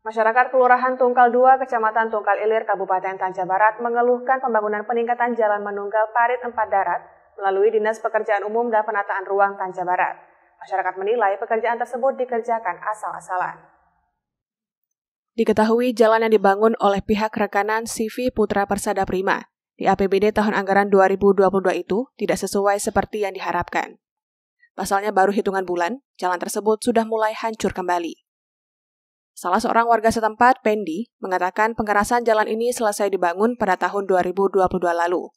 Masyarakat Kelurahan Tungkal 2, Kecamatan Tungkal Ilir, Kabupaten Tanja Barat mengeluhkan pembangunan peningkatan Jalan menunggal Parit Empat Darat melalui Dinas Pekerjaan Umum dan Penataan Ruang Tanja Barat. Masyarakat menilai pekerjaan tersebut dikerjakan asal-asalan. Diketahui jalan yang dibangun oleh pihak rekanan CV Putra Persada Prima di APBD tahun anggaran 2022 itu tidak sesuai seperti yang diharapkan. Pasalnya baru hitungan bulan, jalan tersebut sudah mulai hancur kembali. Salah seorang warga setempat, Pendi, mengatakan pengerasan jalan ini selesai dibangun pada tahun 2022 lalu.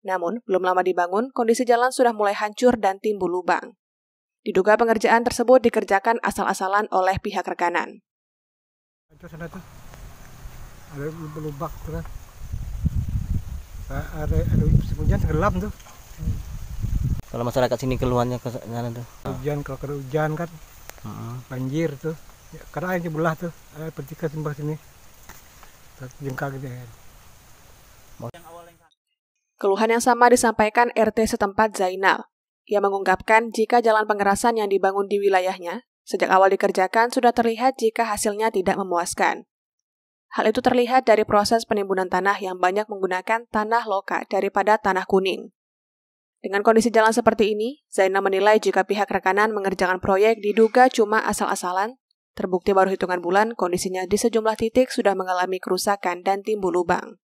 Namun, belum lama dibangun, kondisi jalan sudah mulai hancur dan timbul lubang. Diduga pengerjaan tersebut dikerjakan asal-asalan oleh pihak rekanan. Itu sana tuh. Ada lubang tuh kan. Ah, ada, ada hujan tenggelam tuh. Kalau masyarakat sini keluhannya ke sana tuh. Hujan, kalau kena hujan kan. Uh -huh. Banjir tuh ya, karena airnya belah tuh eh, air sembah sini gitu ya Keluhan yang sama disampaikan RT setempat Zainal. Ia mengungkapkan jika jalan pengerasan yang dibangun di wilayahnya sejak awal dikerjakan sudah terlihat jika hasilnya tidak memuaskan. Hal itu terlihat dari proses penimbunan tanah yang banyak menggunakan tanah loka daripada tanah kuning. Dengan kondisi jalan seperti ini, Zainal menilai jika pihak rekanan mengerjakan proyek diduga cuma asal-asalan Terbukti baru hitungan bulan, kondisinya di sejumlah titik sudah mengalami kerusakan dan timbul lubang.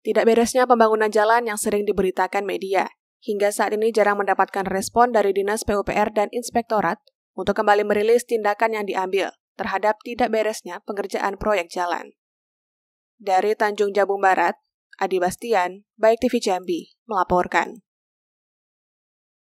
Tidak beresnya pembangunan jalan yang sering diberitakan media, hingga saat ini jarang mendapatkan respon dari Dinas PUPR dan Inspektorat untuk kembali merilis tindakan yang diambil terhadap tidak beresnya pengerjaan proyek jalan. Dari Tanjung Jabung Barat, Adi Bastian, Baik TV Jambi, melaporkan.